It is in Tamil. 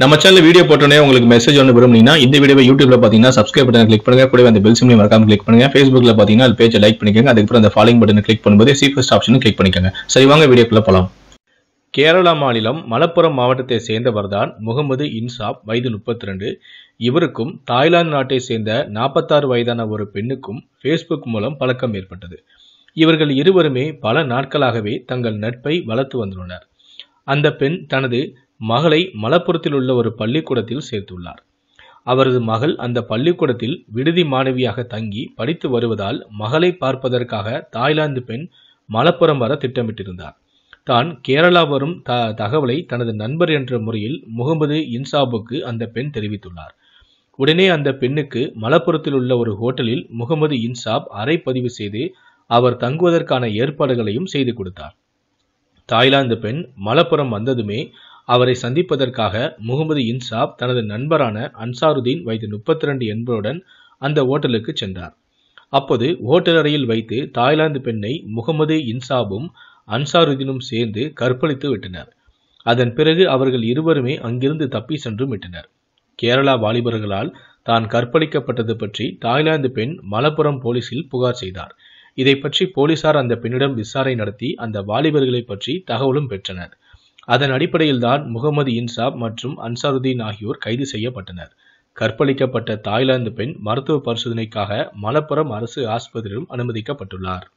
நம்ம சேனல் வீடியோ போட்டோன்னே உங்களுக்கு மெசேஜ் ஒன்று விரும்புனீங்கன்னா இந்த வீடியோ யூடியூப்ல பார்த்தீங்கன்னா சப்ஸ்கிரைப் பண்ணி கிளிக் பண்ணுங்க கூட அந்த பெல் சிம்லையும் மறக்காம கிளிக் பண்ணுங்க ஃபேஸ்புக்ல பார்த்தீங்கன்னா அது பேஜை லைக் பண்ணிக்கோங்க அதுக்கப்புறம் அந்த ஃபாலோ பட்டன் கிளிக் பண்ணும்போது ஃபஸ்ட் ஆப்ஷனும் கிளிக் பண்ணிக்கோங்க சரி வாங்க வீடியோக்குள்ள போகலாம் கேரளா மாநிலம் மலப்புரம் மாவட்டத்தை சேர்ந்தவர் தான் முகமது இன்சாப் வயது முப்பத்தி ரெண்டு இவருக்கும் தாய்லாந்து நாட்டை சேர்ந்த நாற்பத்தாறு வயதான ஒரு பெண்ணுக்கும் ஃபேஸ்புக் மூலம் பழக்கம் ஏற்பட்டது இவர்கள் இருவருமே பல நாட்களாகவே தங்கள் நட்பை வளர்த்து வந்துள்ளனர் அந்த பெண் தனது மகளை மலப்புரத்தில் உள்ள ஒரு பள்ளிக்கூடத்தில் சேர்த்துள்ளார் அவரது மகள் அந்த பள்ளிக்கூடத்தில் விடுதி மாணவியாக தங்கி படித்து வருவதால் மகளை பார்ப்பதற்காக தாய்லாந்து பெண் மலப்புரம் வர திட்டமிட்டிருந்தார் தான் கேரளா வரும் த தகவலை தனது நண்பர் என்ற முறையில் முகமது இன்சாபுக்கு அந்த பெண் தெரிவித்துள்ளார் உடனே அந்த பெண்ணுக்கு மலப்புரத்தில் உள்ள ஒரு ஹோட்டலில் முகமது இன்சாப் அறை பதிவு செய்து அவர் தங்குவதற்கான ஏற்பாடுகளையும் செய்து கொடுத்தார் தாய்லாந்து பெண் மலப்புரம் வந்ததுமே அவரை சந்திப்பதற்காக முகமது இன்சாப் தனது நண்பரான அன்சாருதீன் வயது முப்பத்தி ரெண்டு என்பவருடன் அந்த ஓட்டலுக்கு சென்றார் அப்போது ஓட்டல் அறையில் வைத்து தாய்லாந்து பெண்ணை முகமது இன்சாபும் அன்சாருதீனும் சேர்ந்து கற்பழித்து விட்டனர் அதன் பிறகு அவர்கள் இருவருமே அங்கிருந்து தப்பி சென்று விட்டனர் கேரளா வாலிபர்களால் தான் கற்பழிக்கப்பட்டது பற்றி தாய்லாந்து பெண் மலப்புரம் போலீசில் புகார் செய்தார் இதை பற்றி போலீசார் அந்த பெண்ணிடம் விசாரணை நடத்தி அந்த வாலிபர்களை பற்றி தகவலும் பெற்றனர் அதன் அடிப்படையில்தான் முகமது இன்சாப் மற்றும் அன்சாருதீன் ஆகியோர் கைது செய்யப்பட்டனர் கற்பழிக்கப்பட்ட தாய்லாந்து பெண் மருத்துவ பரிசோதனைக்காக மலப்புரம் அரசு ஆஸ்பத்திரியிலும் அனுமதிக்கப்பட்டுள்ளார்